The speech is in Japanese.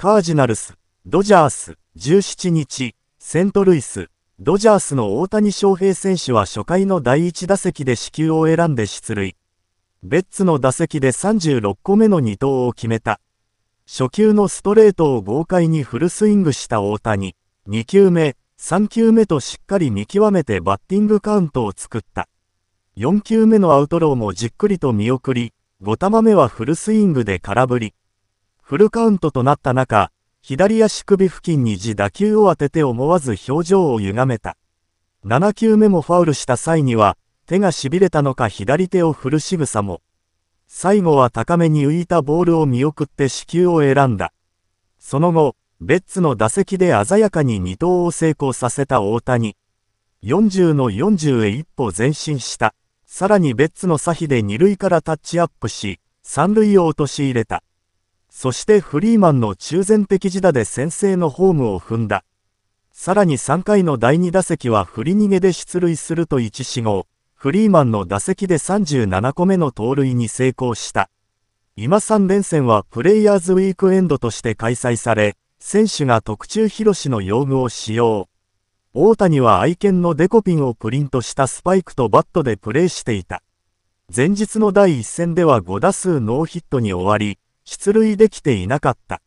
カージナルス、ドジャース、17日、セントルイス、ドジャースの大谷翔平選手は初回の第1打席で死球を選んで出塁。ベッツの打席で36個目の2投を決めた。初球のストレートを豪快にフルスイングした大谷、2球目、3球目としっかり見極めてバッティングカウントを作った。4球目のアウトローもじっくりと見送り、5球目はフルスイングで空振り。フルカウントとなった中、左足首付近に自打球を当てて思わず表情を歪めた。7球目もファウルした際には、手が痺れたのか左手を振る仕草も。最後は高めに浮いたボールを見送って死球を選んだ。その後、ベッツの打席で鮮やかに二刀を成功させた大谷。40の40へ一歩前進した。さらにベッツの左比で二塁からタッチアップし、三塁を陥れた。そしてフリーマンの中前的自打で先制のホームを踏んだ。さらに3回の第2打席は振り逃げで出塁すると1死後、フリーマンの打席で37個目の盗塁に成功した。今3連戦はプレイヤーズウィークエンドとして開催され、選手が特注広ロの用具を使用。大谷は愛犬のデコピンをプリントしたスパイクとバットでプレーしていた。前日の第1戦では5打数ノーヒットに終わり、出塁できていなかった。